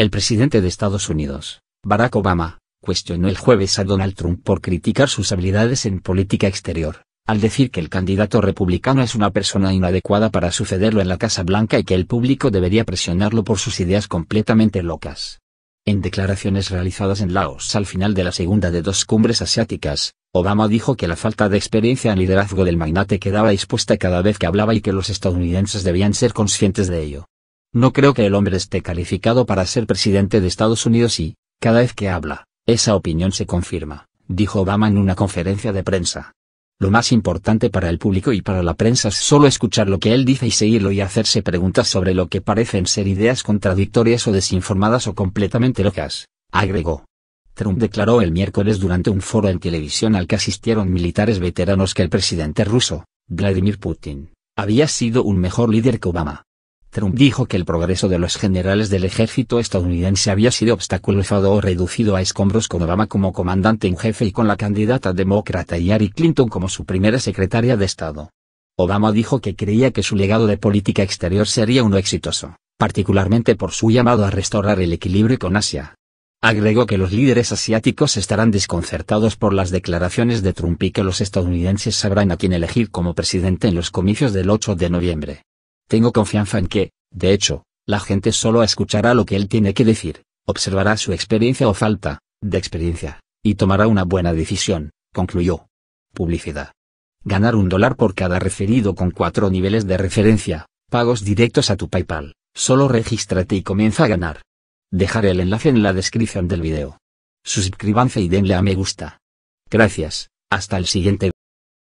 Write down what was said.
El presidente de Estados Unidos, Barack Obama, cuestionó el jueves a Donald Trump por criticar sus habilidades en política exterior, al decir que el candidato republicano es una persona inadecuada para sucederlo en la Casa Blanca y que el público debería presionarlo por sus ideas completamente locas. En declaraciones realizadas en Laos al final de la segunda de dos cumbres asiáticas, Obama dijo que la falta de experiencia en liderazgo del magnate quedaba expuesta cada vez que hablaba y que los estadounidenses debían ser conscientes de ello. No creo que el hombre esté calificado para ser presidente de Estados Unidos y, cada vez que habla, esa opinión se confirma, dijo Obama en una conferencia de prensa. Lo más importante para el público y para la prensa es solo escuchar lo que él dice y seguirlo y hacerse preguntas sobre lo que parecen ser ideas contradictorias o desinformadas o completamente locas, agregó. Trump declaró el miércoles durante un foro en televisión al que asistieron militares veteranos que el presidente ruso, Vladimir Putin, había sido un mejor líder que Obama. Trump dijo que el progreso de los generales del ejército estadounidense había sido obstaculizado o reducido a escombros con Obama como comandante en jefe y con la candidata demócrata Hillary Clinton como su primera secretaria de Estado. Obama dijo que creía que su legado de política exterior sería uno exitoso, particularmente por su llamado a restaurar el equilibrio con Asia. Agregó que los líderes asiáticos estarán desconcertados por las declaraciones de Trump y que los estadounidenses sabrán a quién elegir como presidente en los comicios del 8 de noviembre. Tengo confianza en que, de hecho, la gente solo escuchará lo que él tiene que decir, observará su experiencia o falta de experiencia, y tomará una buena decisión, concluyó. Publicidad. Ganar un dólar por cada referido con cuatro niveles de referencia, pagos directos a tu PayPal, solo regístrate y comienza a ganar. Dejaré el enlace en la descripción del video. Suscríbanse y denle a me gusta. Gracias, hasta el siguiente